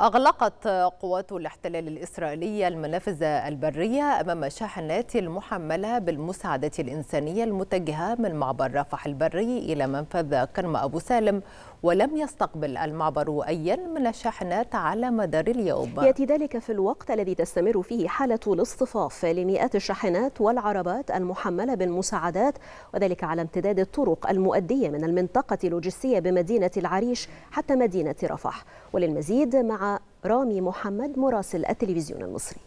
أغلقت قوات الاحتلال الإسرائيلية المنافذ البرية أمام شاحنات المحملة بالمساعدة الإنسانية المتجهة من معبر رفح البري إلى منفذ كرم أبو سالم ولم يستقبل المعبر أي من الشاحنات على مدار اليوم يأتي ذلك في الوقت الذي تستمر فيه حالة الاصطفاف لمئات الشاحنات والعربات المحملة بالمساعدات وذلك على امتداد الطرق المؤدية من المنطقة اللوجستية بمدينة العريش حتى مدينة رفح وللمزيد مع رامي محمد مراسل التلفزيون المصري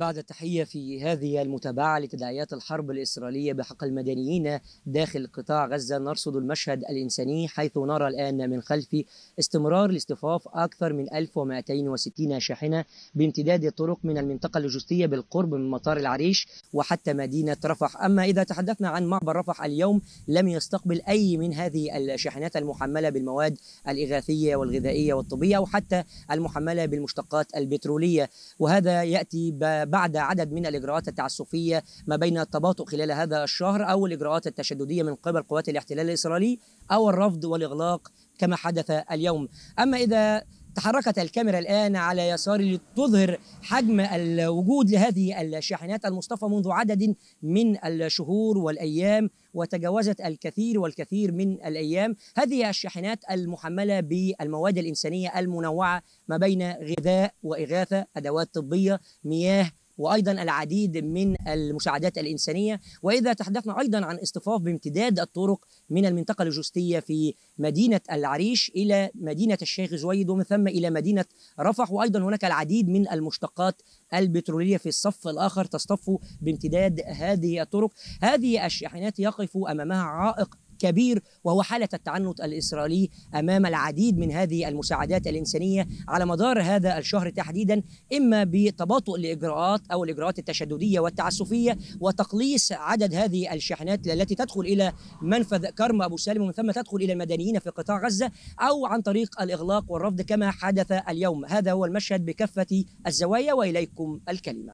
بعد تحية في هذه المتابعة لتداعيات الحرب الإسرائيلية بحق المدنيين داخل قطاع غزة نرصد المشهد الإنساني حيث نرى الآن من خلفي استمرار الاصطفاف أكثر من 1260 شاحنة بامتداد الطرق من المنطقة اللوجستية بالقرب من مطار العريش وحتى مدينة رفح أما إذا تحدثنا عن معبر رفح اليوم لم يستقبل أي من هذه الشاحنات المحملة بالمواد الإغاثية والغذائية والطبية وحتى المحملة بالمشتقات البترولية وهذا يأتي بعد عدد من الاجراءات التعسفيه ما بين التباطؤ خلال هذا الشهر او الاجراءات التشدديه من قبل قوات الاحتلال الاسرائيلي او الرفض والاغلاق كما حدث اليوم اما اذا تحركت الكاميرا الآن على يساري لتظهر حجم الوجود لهذه الشاحنات المصطفى منذ عدد من الشهور والأيام وتجاوزت الكثير والكثير من الأيام هذه الشاحنات المحملة بالمواد الإنسانية المنوعة ما بين غذاء وإغاثة أدوات طبية مياه وايضا العديد من المساعدات الانسانيه واذا تحدثنا ايضا عن اصطفاف بامتداد الطرق من المنطقه اللوجستيه في مدينه العريش الى مدينه الشيخ زويد ومن ثم الى مدينه رفح وايضا هناك العديد من المشتقات البتروليه في الصف الاخر تصطف بامتداد هذه الطرق هذه الشاحنات يقف امامها عائق كبير وهو حالة التعنت الإسرائيلي أمام العديد من هذه المساعدات الإنسانية على مدار هذا الشهر تحديدا إما بتباطؤ الإجراءات أو الإجراءات التشددية والتعسفية وتقليص عدد هذه الشحنات التي تدخل إلى منفذ كرم أبو سالم ومن ثم تدخل إلى المدنيين في قطاع غزة أو عن طريق الإغلاق والرفض كما حدث اليوم هذا هو المشهد بكافة الزوايا وإليكم الكلمة